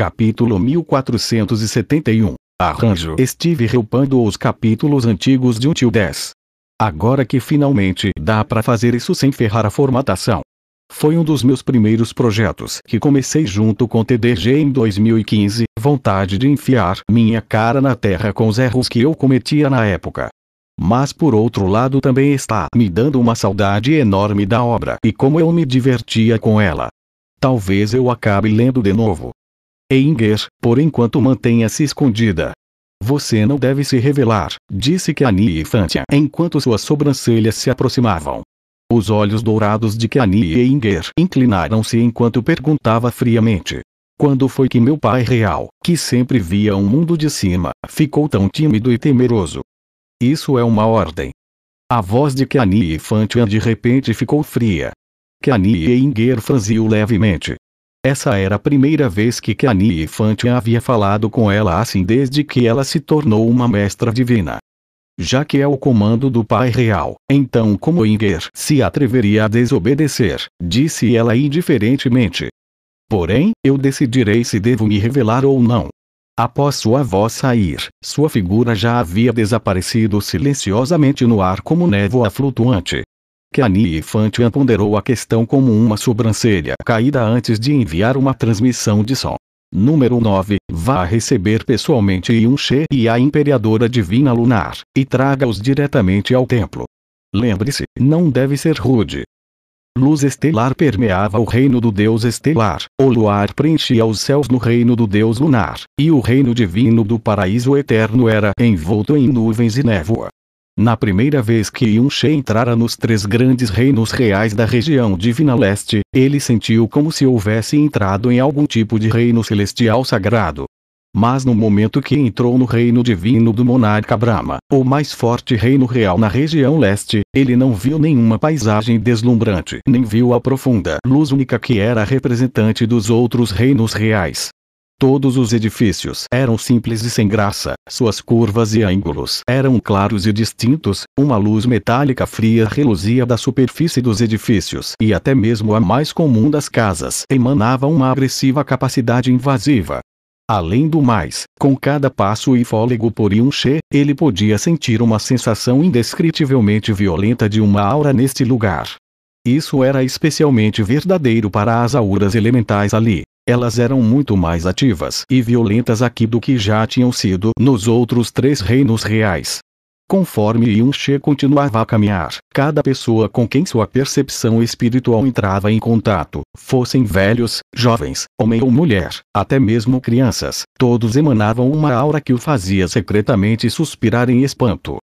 Capítulo 1471. Arranjo. Estive reupando os capítulos antigos de 1 tio 10. Agora que finalmente dá para fazer isso sem ferrar a formatação. Foi um dos meus primeiros projetos que comecei junto com TDG em 2015, vontade de enfiar minha cara na terra com os erros que eu cometia na época. Mas por outro lado também está me dando uma saudade enorme da obra e como eu me divertia com ela. Talvez eu acabe lendo de novo. Inger, por enquanto mantenha-se escondida. Você não deve se revelar, disse Kani e Fantia enquanto suas sobrancelhas se aproximavam. Os olhos dourados de Kani e Inger inclinaram-se enquanto perguntava friamente. Quando foi que meu pai real, que sempre via um mundo de cima, ficou tão tímido e temeroso? Isso é uma ordem. A voz de Kani e Fantian de repente ficou fria. Kani e Inger franziu levemente, essa era a primeira vez que Kani Infante havia falado com ela assim desde que ela se tornou uma mestra divina. Já que é o comando do Pai Real, então como Inger se atreveria a desobedecer, disse ela indiferentemente. Porém, eu decidirei se devo me revelar ou não. Após sua voz sair, sua figura já havia desaparecido silenciosamente no ar como névoa flutuante que Annie Infantian ponderou a questão como uma sobrancelha caída antes de enviar uma transmissão de som. Número 9. Vá receber pessoalmente She e a Imperadora Divina Lunar, e traga-os diretamente ao templo. Lembre-se, não deve ser rude. Luz estelar permeava o reino do Deus estelar, o luar preenchia os céus no reino do Deus lunar, e o reino divino do paraíso eterno era envolto em nuvens e névoa. Na primeira vez que Yunche entrara nos três grandes reinos reais da região divina leste, ele sentiu como se houvesse entrado em algum tipo de reino celestial sagrado. Mas no momento que entrou no reino divino do monarca Brahma, o mais forte reino real na região leste, ele não viu nenhuma paisagem deslumbrante, nem viu a profunda luz única que era representante dos outros reinos reais. Todos os edifícios eram simples e sem graça, suas curvas e ângulos eram claros e distintos, uma luz metálica fria reluzia da superfície dos edifícios e até mesmo a mais comum das casas emanava uma agressiva capacidade invasiva. Além do mais, com cada passo e fôlego por Yunche, ele podia sentir uma sensação indescritivelmente violenta de uma aura neste lugar. Isso era especialmente verdadeiro para as auras elementais ali, elas eram muito mais ativas e violentas aqui do que já tinham sido nos outros três reinos reais. Conforme Yunche continuava a caminhar, cada pessoa com quem sua percepção espiritual entrava em contato, fossem velhos, jovens, homem ou mulher, até mesmo crianças, todos emanavam uma aura que o fazia secretamente suspirar em espanto,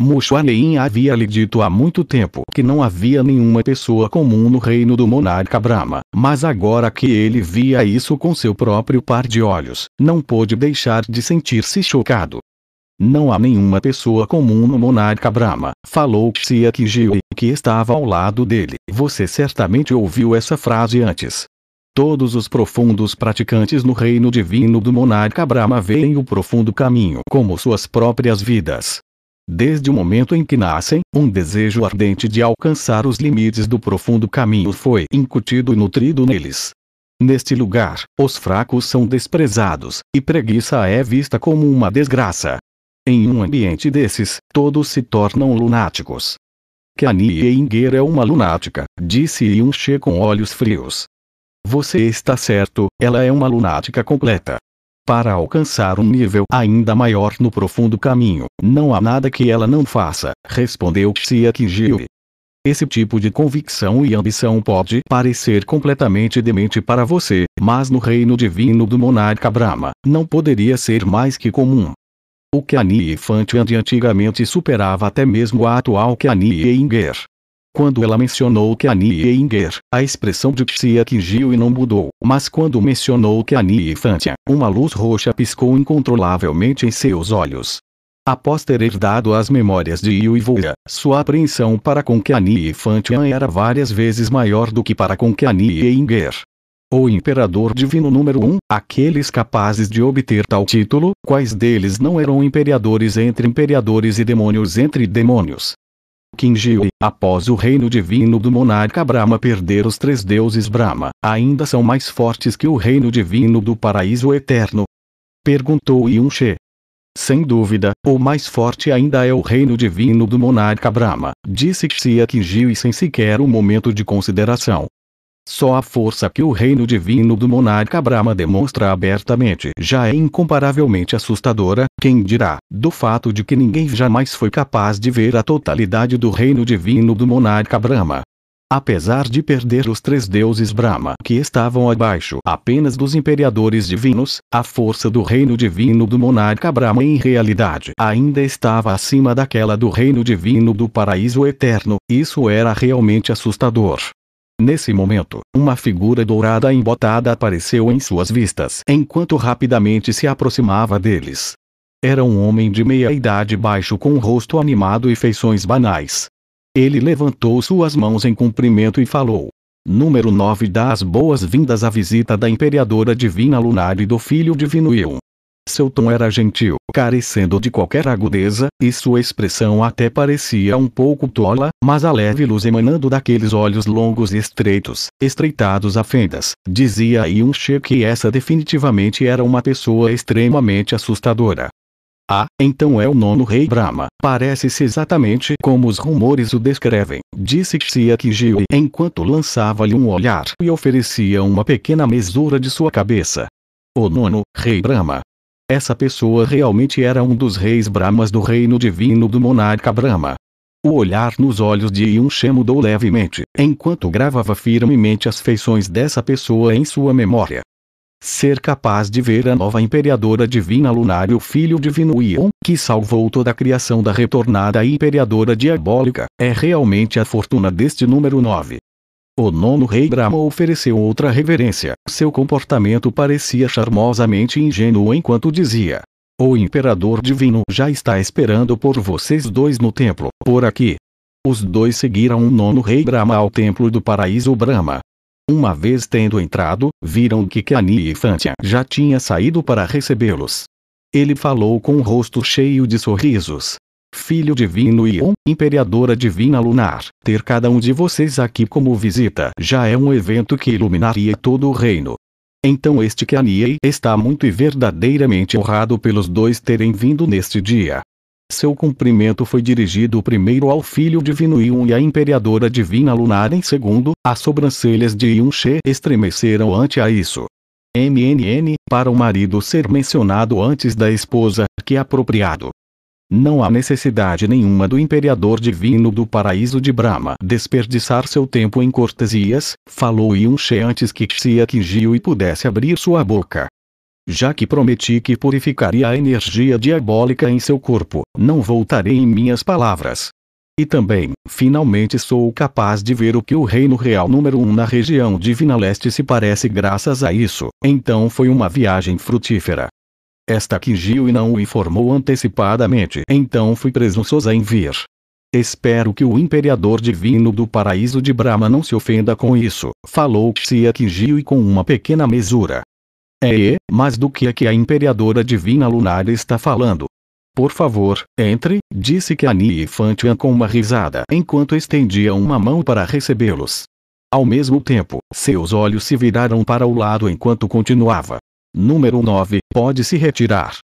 Muxuanein havia lhe dito há muito tempo que não havia nenhuma pessoa comum no reino do monarca Brahma, mas agora que ele via isso com seu próprio par de olhos, não pôde deixar de sentir-se chocado. Não há nenhuma pessoa comum no monarca Brahma, falou Xia Kijiu, que estava ao lado dele. Você certamente ouviu essa frase antes. Todos os profundos praticantes no reino divino do monarca Brahma veem o profundo caminho como suas próprias vidas. Desde o momento em que nascem, um desejo ardente de alcançar os limites do profundo caminho foi incutido e nutrido neles. Neste lugar, os fracos são desprezados, e preguiça é vista como uma desgraça. Em um ambiente desses, todos se tornam lunáticos. Kanye Inger é uma lunática, disse Yun com olhos frios. Você está certo, ela é uma lunática completa para alcançar um nível ainda maior no profundo caminho. Não há nada que ela não faça, respondeu Xiaqijiu. Esse tipo de convicção e ambição pode parecer completamente demente para você, mas no reino divino do monarca Brahma, não poderia ser mais que comum. O Kani de antigamente superava até mesmo a atual Kani Inger. Quando ela mencionou que Annie Einger, a expressão de se atingiu e não mudou, mas quando mencionou que Annie Fantia, uma luz roxa piscou incontrolavelmente em seus olhos. Após ter herdado as memórias de Yu e Voa, sua apreensão para com que Annie Fantia era várias vezes maior do que para com que Annie Einger. O Imperador Divino número 1, um, aqueles capazes de obter tal título, quais deles não eram imperadores entre imperadores e demônios entre demônios, Kinji, após o reino divino do monarca Brahma perder os três deuses Brahma, ainda são mais fortes que o reino divino do paraíso eterno? Perguntou Yunche. Sem dúvida, o mais forte ainda é o reino divino do monarca Brahma, disse Xia Kinji sem sequer um momento de consideração. Só a força que o reino divino do monarca Brahma demonstra abertamente já é incomparavelmente assustadora, quem dirá, do fato de que ninguém jamais foi capaz de ver a totalidade do reino divino do monarca Brahma. Apesar de perder os três deuses Brahma que estavam abaixo apenas dos imperadores divinos, a força do reino divino do monarca Brahma em realidade ainda estava acima daquela do reino divino do paraíso eterno, isso era realmente assustador. Nesse momento, uma figura dourada embotada apareceu em suas vistas enquanto rapidamente se aproximava deles. Era um homem de meia idade baixo com um rosto animado e feições banais. Ele levantou suas mãos em cumprimento e falou: Número 9 dá as boas-vindas à visita da Imperadora Divina Lunar e do Filho Divino Eu. Seu tom era gentil, carecendo de qualquer agudeza, e sua expressão até parecia um pouco tola, mas a leve luz emanando daqueles olhos longos e estreitos, estreitados a fendas, dizia aí um que essa definitivamente era uma pessoa extremamente assustadora. Ah, então é o nono rei Brahma. Parece-se exatamente como os rumores o descrevem, disse Kijiu enquanto lançava-lhe um olhar e oferecia uma pequena mesura de sua cabeça. O nono, rei Brahma, essa pessoa realmente era um dos reis Brahmas do reino divino do monarca Brahma. O olhar nos olhos de Yunche mudou levemente, enquanto gravava firmemente as feições dessa pessoa em sua memória. Ser capaz de ver a nova imperadora divina lunar e o filho divino Ion, que salvou toda a criação da retornada imperadora diabólica, é realmente a fortuna deste número 9. O nono rei Brahma ofereceu outra reverência. Seu comportamento parecia charmosamente ingênuo enquanto dizia: O imperador divino já está esperando por vocês dois no templo, por aqui. Os dois seguiram o nono rei Brahma ao templo do paraíso Brahma. Uma vez tendo entrado, viram que Kani e Fantia já tinha saído para recebê-los. Ele falou com o rosto cheio de sorrisos, Filho divino e um, imperadora divina lunar, ter cada um de vocês aqui como visita já é um evento que iluminaria todo o reino. Então este que está muito e verdadeiramente honrado pelos dois terem vindo neste dia. Seu cumprimento foi dirigido primeiro ao filho divino Yun e à imperadora divina lunar em segundo, as sobrancelhas de Yun She estremeceram ante a isso. MNN, para o marido ser mencionado antes da esposa, que é apropriado. Não há necessidade nenhuma do imperador divino do paraíso de Brahma desperdiçar seu tempo em cortesias, falou Yunche antes que Xiaqijiu e pudesse abrir sua boca. Já que prometi que purificaria a energia diabólica em seu corpo, não voltarei em minhas palavras. E também, finalmente sou capaz de ver o que o reino real número 1 um na região divina leste se parece graças a isso, então foi uma viagem frutífera. Esta quingiu e não o informou antecipadamente. Então fui presunçosa em vir. Espero que o imperador divino do paraíso de Brahma não se ofenda com isso, falou Xia Kinjio e com uma pequena mesura. É, mas do que é que a imperadora divina lunar está falando? Por favor, entre, disse Kani e Fantian com uma risada enquanto estendia uma mão para recebê-los. Ao mesmo tempo, seus olhos se viraram para o lado enquanto continuava. Número 9. Pode se retirar.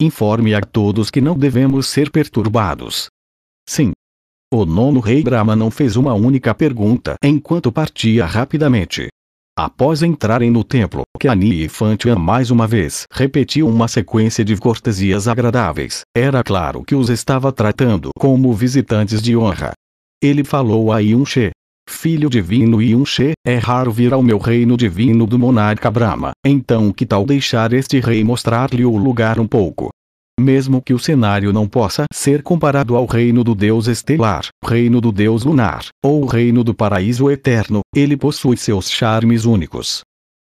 Informe a todos que não devemos ser perturbados. Sim. O nono rei Brahma não fez uma única pergunta enquanto partia rapidamente. Após entrarem no templo, Kani e Fantian mais uma vez repetiu uma sequência de cortesias agradáveis. Era claro que os estava tratando como visitantes de honra. Ele falou a Yunche, filho divino Yunche, é raro vir ao meu reino divino do monarca Brahma, então que tal deixar este rei mostrar-lhe o lugar um pouco? Mesmo que o cenário não possa ser comparado ao reino do Deus estelar, reino do Deus lunar, ou reino do paraíso eterno, ele possui seus charmes únicos.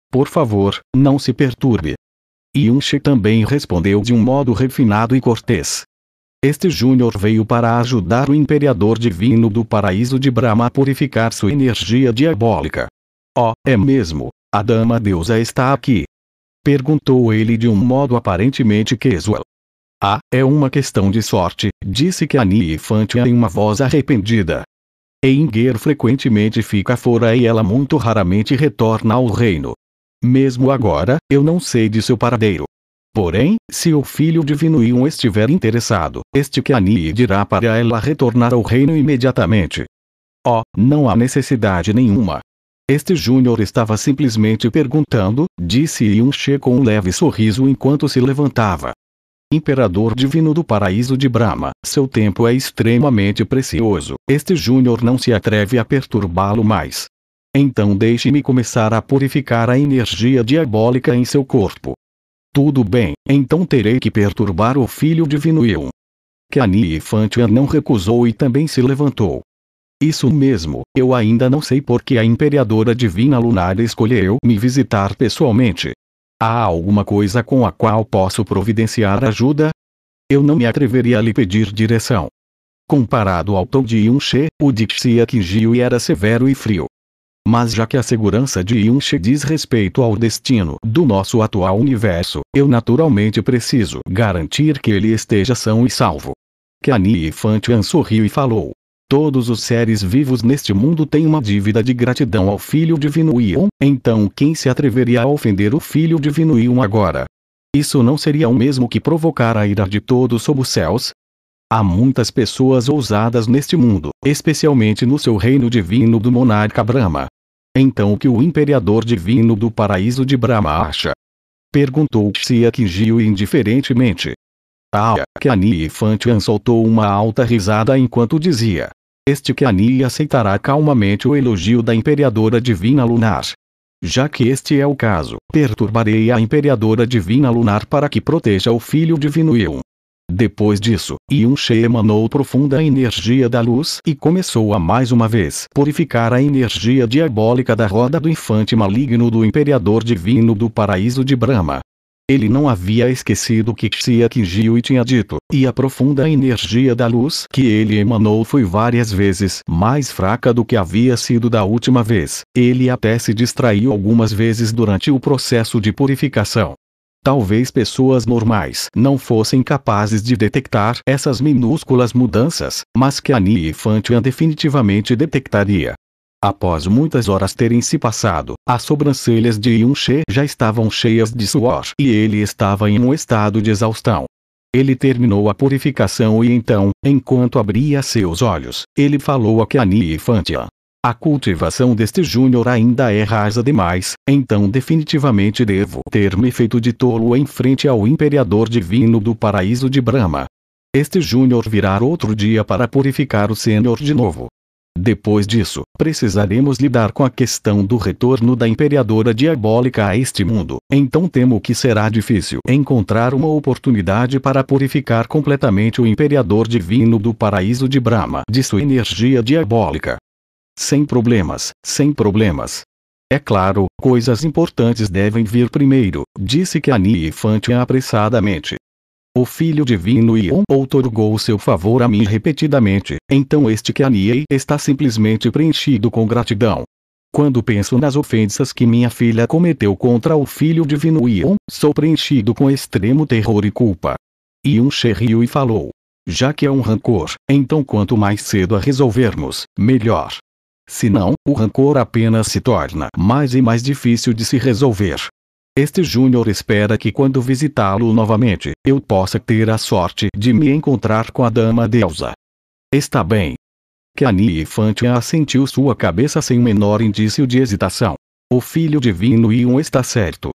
Por favor, não se perturbe. Yunche também respondeu de um modo refinado e cortês, este Júnior veio para ajudar o Imperador Divino do Paraíso de Brahma a purificar sua energia diabólica. Oh, é mesmo, a Dama Deusa está aqui. Perguntou ele de um modo aparentemente casual. Ah, é uma questão de sorte, disse que Annie Infantia em uma voz arrependida. Enger frequentemente fica fora e ela muito raramente retorna ao reino. Mesmo agora, eu não sei de seu paradeiro. Porém, se o filho divino Ion estiver interessado, este Kani dirá para ela retornar ao reino imediatamente. Oh, não há necessidade nenhuma. Este júnior estava simplesmente perguntando, disse Ion Che com um leve sorriso enquanto se levantava. Imperador divino do paraíso de Brahma, seu tempo é extremamente precioso, este júnior não se atreve a perturbá-lo mais. Então deixe-me começar a purificar a energia diabólica em seu corpo. Tudo bem, então terei que perturbar o filho divino eu. Cani Infantian não recusou e também se levantou. Isso mesmo, eu ainda não sei por que a Imperadora Divina Lunar escolheu me visitar pessoalmente. Há alguma coisa com a qual posso providenciar ajuda? Eu não me atreveria a lhe pedir direção. Comparado ao Tom de Yunche, o Dixia Kingio era severo e frio. Mas já que a segurança de Yunche diz respeito ao destino do nosso atual universo, eu naturalmente preciso garantir que ele esteja são e salvo. Kani Fantian sorriu e falou. Todos os seres vivos neste mundo têm uma dívida de gratidão ao Filho Divino Ion, então quem se atreveria a ofender o Filho Divino Ion agora? Isso não seria o mesmo que provocar a ira de todos sob os céus? Há muitas pessoas ousadas neste mundo, especialmente no seu reino divino do monarca Brahma. Então o que o imperador divino do paraíso de Brahma acha? Perguntou Siakingio indiferentemente. Ah, Kani Fantian soltou uma alta risada enquanto dizia. Este Kani aceitará calmamente o elogio da imperadora divina lunar. Já que este é o caso, perturbarei a imperadora divina lunar para que proteja o filho divino Yun. Depois disso, Yun-She emanou profunda energia da luz e começou a mais uma vez purificar a energia diabólica da roda do infante maligno do Imperador Divino do Paraíso de Brahma. Ele não havia esquecido o que Xia Kinjiu tinha dito, e a profunda energia da luz que ele emanou foi várias vezes mais fraca do que havia sido da última vez. Ele até se distraiu algumas vezes durante o processo de purificação. Talvez pessoas normais não fossem capazes de detectar essas minúsculas mudanças, mas que Annie e Fantian definitivamente detectaria. Após muitas horas terem se passado, as sobrancelhas de Yun-Che já estavam cheias de suor e ele estava em um estado de exaustão. Ele terminou a purificação e então, enquanto abria seus olhos, ele falou a Kiani e Fantian. A cultivação deste júnior ainda é rasa demais, então definitivamente devo ter me feito de tolo em frente ao imperador divino do paraíso de Brahma. Este júnior virá outro dia para purificar o sênior de novo. Depois disso, precisaremos lidar com a questão do retorno da imperadora diabólica a este mundo, então temo que será difícil encontrar uma oportunidade para purificar completamente o imperador divino do paraíso de Brahma de sua energia diabólica. Sem problemas, sem problemas. É claro, coisas importantes devem vir primeiro, disse e Infante apressadamente. O filho divino Ion outorgou seu favor a mim repetidamente, então este Kaniei está simplesmente preenchido com gratidão. Quando penso nas ofensas que minha filha cometeu contra o filho divino Ion, sou preenchido com extremo terror e culpa. Ion riu e falou. Já que é um rancor, então quanto mais cedo a resolvermos, melhor. Senão, o rancor apenas se torna mais e mais difícil de se resolver. Este Júnior espera que quando visitá-lo novamente, eu possa ter a sorte de me encontrar com a dama deusa. Está bem. Cani Infante assentiu sua cabeça sem o menor indício de hesitação. O filho divino Ion está certo.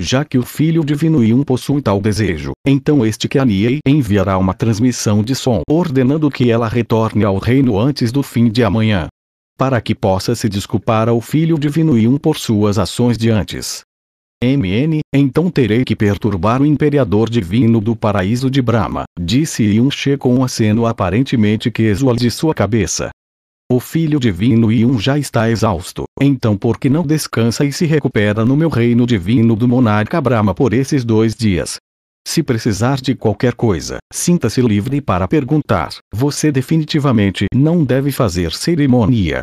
Já que o filho divino Ion possui tal desejo, então este Kaniei enviará uma transmissão de som ordenando que ela retorne ao reino antes do fim de amanhã para que possa se desculpar ao Filho Divino e um por suas ações de antes. MN, então terei que perturbar o imperador divino do paraíso de Brahma, disse Yunche com um aceno aparentemente que de sua cabeça. O filho divino Yun já está exausto, então por que não descansa e se recupera no meu reino divino do monarca Brahma por esses dois dias? Se precisar de qualquer coisa, sinta-se livre para perguntar. Você definitivamente não deve fazer cerimônia.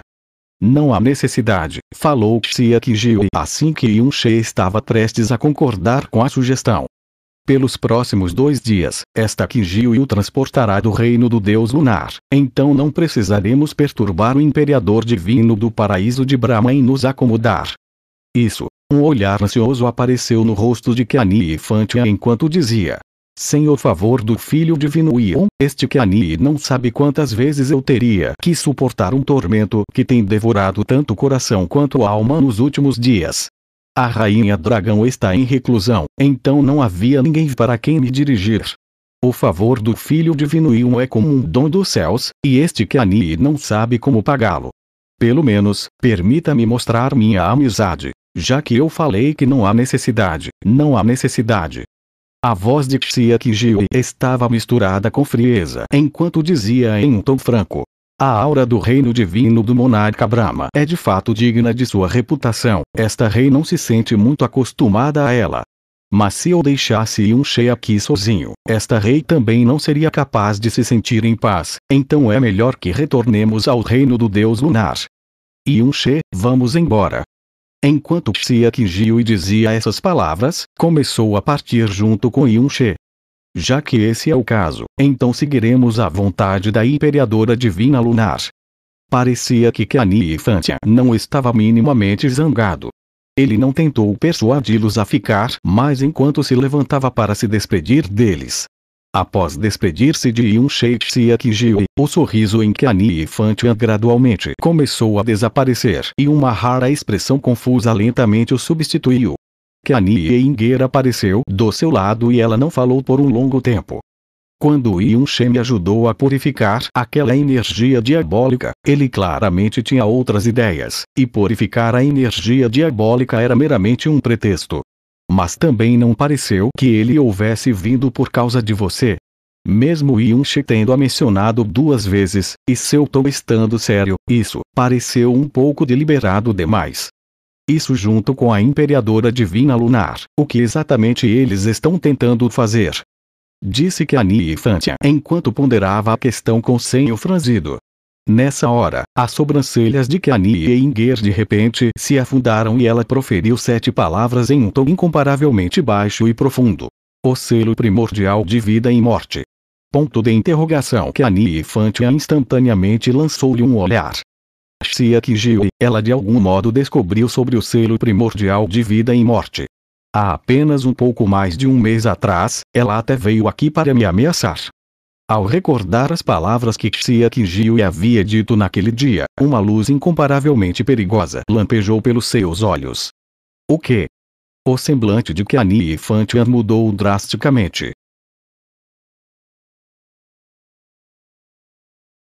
Não há necessidade, falou Xiaki Jiu assim que Yun She estava prestes a concordar com a sugestão. Pelos próximos dois dias, esta Kijiu o transportará do reino do Deus Lunar, então não precisaremos perturbar o Imperador Divino do Paraíso de Brahma e nos acomodar. Isso. Um olhar ansioso apareceu no rosto de e Infantia enquanto dizia, sem o favor do Filho Divino Ion, este que Ani não sabe quantas vezes eu teria que suportar um tormento que tem devorado tanto coração quanto alma nos últimos dias. A rainha dragão está em reclusão, então não havia ninguém para quem me dirigir. O favor do Filho Divino Ion é como um dom dos céus, e este que Ani não sabe como pagá-lo. Pelo menos, permita-me mostrar minha amizade. Já que eu falei que não há necessidade, não há necessidade, a voz de Kijiu estava misturada com frieza enquanto dizia em um tom franco. A aura do reino divino do monarca Brahma é de fato digna de sua reputação. Esta rei não se sente muito acostumada a ela. Mas se eu deixasse Yunshei aqui sozinho, esta rei também não seria capaz de se sentir em paz, então é melhor que retornemos ao reino do deus lunar. Yunshei, vamos embora. Enquanto Xia e dizia essas palavras, começou a partir junto com Yunche. Já que esse é o caso, então seguiremos a vontade da Imperadora Divina Lunar. Parecia que Kani Fantia não estava minimamente zangado. Ele não tentou persuadi-los a ficar, mas enquanto se levantava para se despedir deles, Após despedir-se de Yun Sheikh Jiu, o sorriso em que e Fantian gradualmente começou a desaparecer e uma rara expressão confusa lentamente o substituiu. Kanye Inger apareceu do seu lado e ela não falou por um longo tempo. Quando Yun me ajudou a purificar aquela energia diabólica, ele claramente tinha outras ideias, e purificar a energia diabólica era meramente um pretexto mas também não pareceu que ele houvesse vindo por causa de você. Mesmo Yunchi tendo a mencionado duas vezes, e seu tom estando sério, isso pareceu um pouco deliberado demais. Isso junto com a Imperadora Divina Lunar, o que exatamente eles estão tentando fazer. Disse que a Fantia, enquanto ponderava a questão com senho franzido. Nessa hora, as sobrancelhas de Kani e Inger de repente se afundaram e ela proferiu sete palavras em um tom incomparavelmente baixo e profundo. O selo primordial de vida e morte. Ponto de interrogação Kani e Fantia instantaneamente lançou-lhe um olhar. Xia Kijiu, ela de algum modo descobriu sobre o selo primordial de vida e morte. Há apenas um pouco mais de um mês atrás, ela até veio aqui para me ameaçar. Ao recordar as palavras que Xiaqijiu havia dito naquele dia, uma luz incomparavelmente perigosa lampejou pelos seus olhos. O que? O semblante de e Fantian mudou drasticamente.